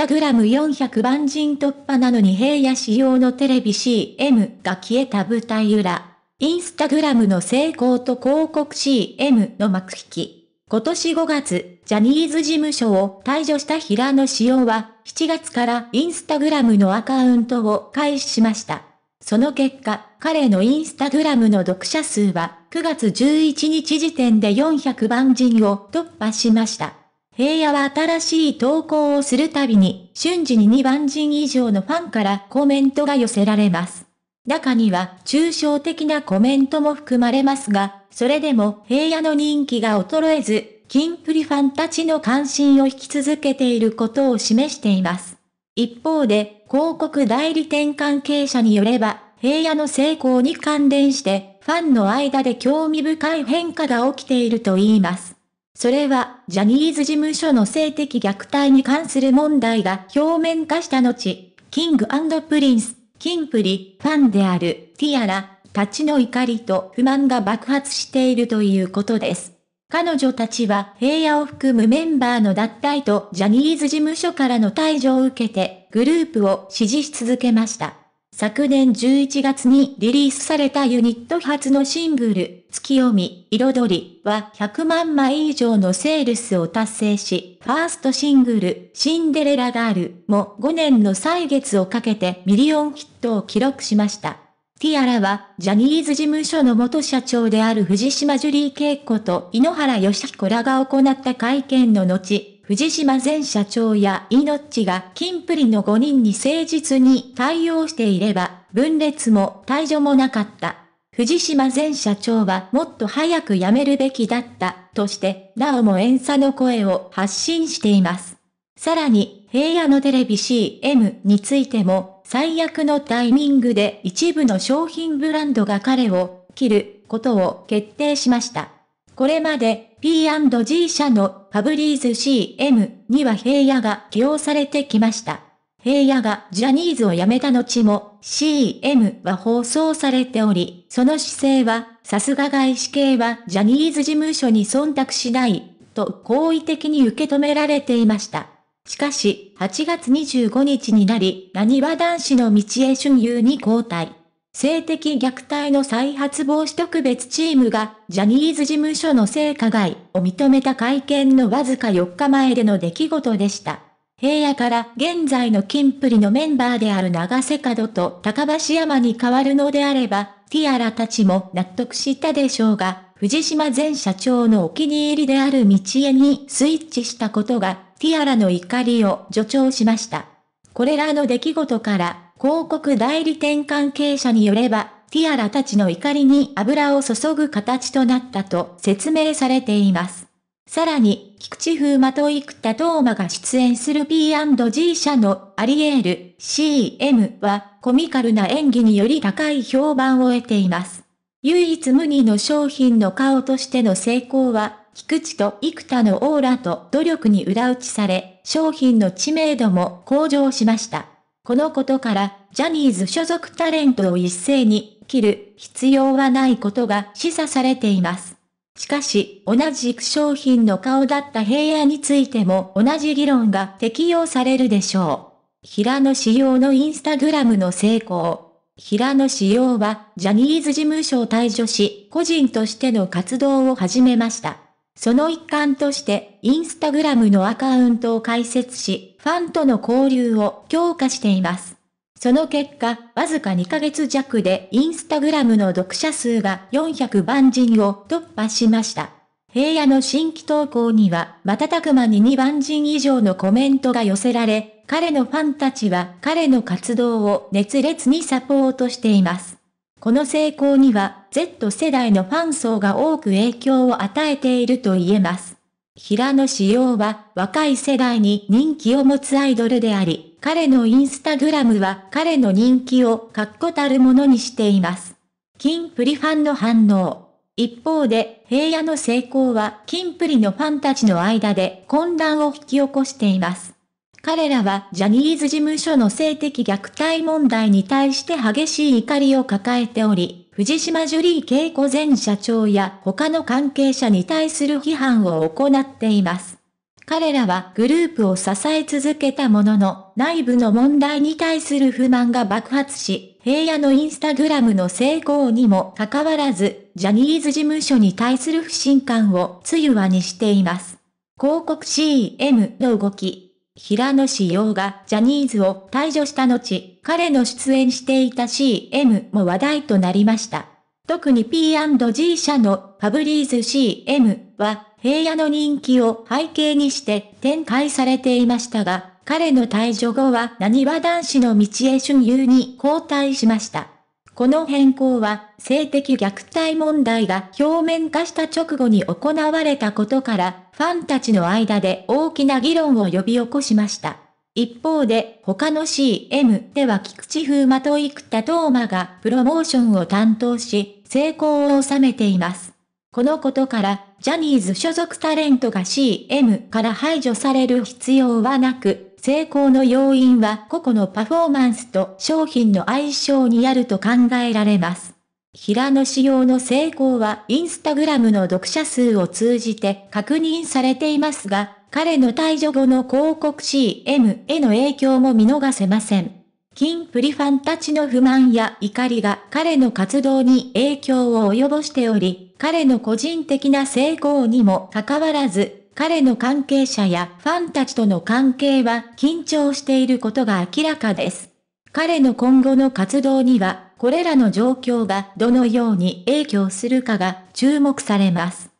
i n s t a g r 4 0 0万人突破なのに平野仕様のテレビ CM が消えた舞台裏。インスタグラムの成功と広告 CM の幕引き。今年5月、ジャニーズ事務所を退場した平野仕様は、7月からインスタグラムのアカウントを開始しました。その結果、彼のインスタグラムの読者数は9月11日時点で400万人を突破しました。平野は新しい投稿をするたびに、瞬時に2万人以上のファンからコメントが寄せられます。中には、抽象的なコメントも含まれますが、それでも平野の人気が衰えず、キンプリファンたちの関心を引き続けていることを示しています。一方で、広告代理店関係者によれば、平野の成功に関連して、ファンの間で興味深い変化が起きていると言います。それは、ジャニーズ事務所の性的虐待に関する問題が表面化した後、キングプリンス、キンプリ、ファンである、ティアラ、たちの怒りと不満が爆発しているということです。彼女たちは平野を含むメンバーの脱退とジャニーズ事務所からの退場を受けて、グループを支持し続けました。昨年11月にリリースされたユニット初のシングル、月読み、彩りは100万枚以上のセールスを達成し、ファーストシングル、シンデレラガールも5年の歳月をかけてミリオンヒットを記録しました。ティアラは、ジャニーズ事務所の元社長である藤島ジュリー恵子と井ノ原義彦らが行った会見の後、藤島前社長や命が金プリの5人に誠実に対応していれば、分裂も退場もなかった。藤島前社長はもっと早く辞めるべきだった、として、なおも演差の声を発信しています。さらに、平野のテレビ CM についても、最悪のタイミングで一部の商品ブランドが彼を切ることを決定しました。これまで P&G 社のファブリーズ CM には平野が起用されてきました。平野がジャニーズを辞めた後も CM は放送されており、その姿勢は、さすが外資系はジャニーズ事務所に忖度しない、と好意的に受け止められていました。しかし、8月25日になり、何は男子の道へ春優に交代。性的虐待の再発防止特別チームが、ジャニーズ事務所の性加害を認めた会見のわずか4日前での出来事でした。平野から現在のキンプリのメンバーである長瀬角と高橋山に変わるのであれば、ティアラたちも納得したでしょうが、藤島前社長のお気に入りである道江にスイッチしたことが、ティアラの怒りを助長しました。これらの出来事から、広告代理店関係者によれば、ティアラたちの怒りに油を注ぐ形となったと説明されています。さらに、菊池風磨と生田斗真が出演する P&G 社のアリエール CM はコミカルな演技により高い評判を得ています。唯一無二の商品の顔としての成功は、菊池と生田のオーラと努力に裏打ちされ、商品の知名度も向上しました。このことから、ジャニーズ所属タレントを一斉に切る必要はないことが示唆されています。しかし、同じく商品の顔だった平野についても同じ議論が適用されるでしょう。平野仕様のインスタグラムの成功。平野仕様は、ジャニーズ事務所を退所し、個人としての活動を始めました。その一環として、インスタグラムのアカウントを開設し、ファンとの交流を強化しています。その結果、わずか2ヶ月弱でインスタグラムの読者数が400万人を突破しました。平野の新規投稿には瞬く間に2万人以上のコメントが寄せられ、彼のファンたちは彼の活動を熱烈にサポートしています。この成功には Z 世代のファン層が多く影響を与えていると言えます。平野紫耀は若い世代に人気を持つアイドルであり、彼のインスタグラムは彼の人気を確固たるものにしています。金プリファンの反応。一方で、平野の成功は金プリのファンたちの間で混乱を引き起こしています。彼らはジャニーズ事務所の性的虐待問題に対して激しい怒りを抱えており、藤島ジュリー景子前社長や他の関係者に対する批判を行っています。彼らはグループを支え続けたものの、内部の問題に対する不満が爆発し、平野のインスタグラムの成功にもかかわらず、ジャニーズ事務所に対する不信感をつゆわにしています。広告 CM の動き、平野紫耀がジャニーズを退場した後、彼の出演していた CM も話題となりました。特に P&G 社のファブリーズ CM は平野の人気を背景にして展開されていましたが、彼の退場後は何わ男子の道へ春優に交代しました。この変更は、性的虐待問題が表面化した直後に行われたことから、ファンたちの間で大きな議論を呼び起こしました。一方で、他の CM では菊池風磨と生田斗真がプロモーションを担当し、成功を収めています。このことから、ジャニーズ所属タレントが CM から排除される必要はなく、成功の要因は個々のパフォーマンスと商品の相性にあると考えられます。平野仕様の成功はインスタグラムの読者数を通じて確認されていますが、彼の退場後の広告 CM への影響も見逃せません。金プリファンたちの不満や怒りが彼の活動に影響を及ぼしており、彼の個人的な成功にもかかわらず彼の関係者やファンたちとの関係は緊張していることが明らかです。彼の今後の活動には、これらの状況がどのように影響するかが注目されます。